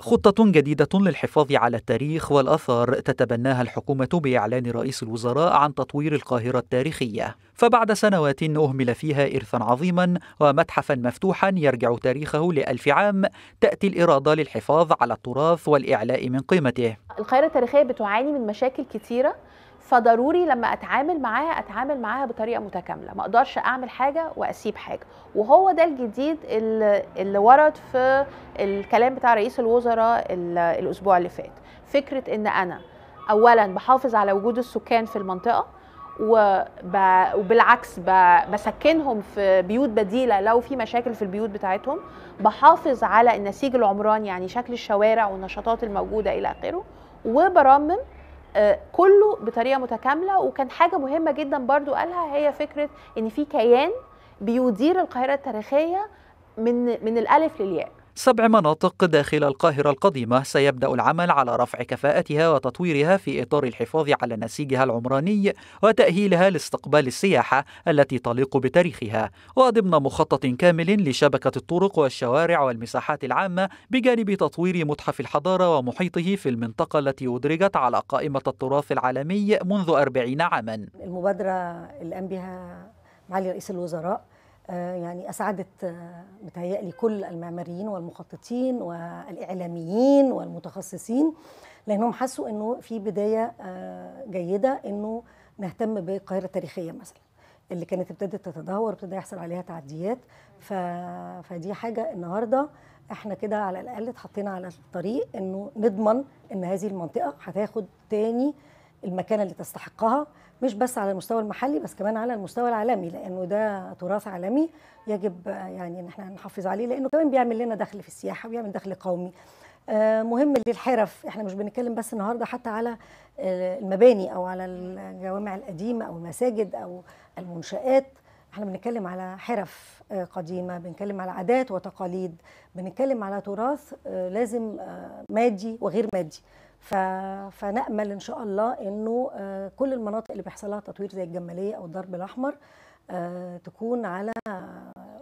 خطة جديدة للحفاظ على التاريخ والأثار تتبناها الحكومة بإعلان رئيس الوزراء عن تطوير القاهرة التاريخية، فبعد سنوات أهمل فيها إرثا عظيما ومتحفا مفتوحا يرجع تاريخه لألف عام، تأتي الإرادة للحفاظ على التراث والإعلاء من قيمته. القاهرة التاريخية بتعاني من مشاكل كثيرة فضروري لما اتعامل معاها اتعامل معاها بطريقه متكامله ما اقدرش اعمل حاجه واسيب حاجه وهو ده الجديد اللي, ورد في الكلام بتاع رئيس الوزراء الاسبوع اللي فات فكره ان انا اولا بحافظ على وجود السكان في المنطقه وبالعكس بسكنهم في بيوت بديله لو في مشاكل في البيوت بتاعتهم بحافظ على النسيج العمراني يعني شكل الشوارع والنشاطات الموجوده الى اخره وبرمم آه، كله بطريقه متكامله وكان حاجه مهمه جدا برضو قالها هي فكره ان في كيان بيدير القاهره التاريخيه من من الالف للياء سبع مناطق داخل القاهرة القديمة سيبدأ العمل على رفع كفاءتها وتطويرها في إطار الحفاظ على نسيجها العمراني وتأهيلها لاستقبال السياحة التي تليق بتاريخها وضمن مخطط كامل لشبكة الطرق والشوارع والمساحات العامة بجانب تطوير متحف الحضارة ومحيطه في المنطقة التي أدرجت على قائمة التراث العالمي منذ أربعين عاما المبادرة الآن بها معالي رئيس الوزراء آه، يعني اسعدت بتهيألي آه، كل المعماريين والمخططين والاعلاميين والمتخصصين لانهم حسوا انه في بدايه آه، جيده انه نهتم بالقاهره التاريخيه مثلا اللي كانت ابتدت تتدهور وابتدى يحصل عليها تعديات ف... فدي حاجه النهارده احنا كده على الاقل اتحطينا على الطريق انه نضمن ان هذه المنطقه هتاخد تاني المكانه اللي تستحقها مش بس على المستوى المحلي بس كمان على المستوى العالمي لانه ده تراث عالمي يجب يعني ان احنا نحافظ عليه لانه كمان بيعمل لنا دخل في السياحه وبيعمل دخل قومي آه، مهم للحرف احنا مش بنتكلم بس النهارده حتى على آه، المباني او على الجوامع القديمه او المساجد او المنشآت احنا بنتكلم على حرف آه، قديمه بنتكلم على عادات وتقاليد بنتكلم على تراث لازم مادي وغير مادي فنامل ان شاء الله انه آه، كل المناطق اللي بيحصل لها تطوير زي الجماليه او الضرب الاحمر آه، تكون على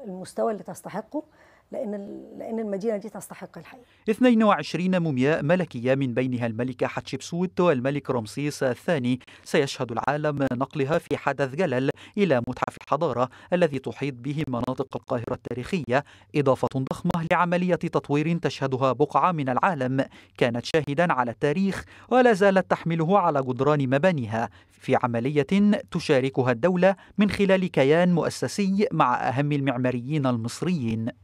المستوى اللي تستحقه لأن لأن المدينة دي تستحق الحقيقة 22 مومياء ملكية من بينها الملكة حتشبسوت والملك رمسيس الثاني سيشهد العالم نقلها في حدث جلل إلى متحف الحضارة الذي تحيط به مناطق القاهرة التاريخية إضافة ضخمة لعملية تطوير تشهدها بقعة من العالم كانت شاهدا على التاريخ ولا زالت تحمله على جدران مبانيها في عملية تشاركها الدولة من خلال كيان مؤسسي مع أهم المعماريين المصريين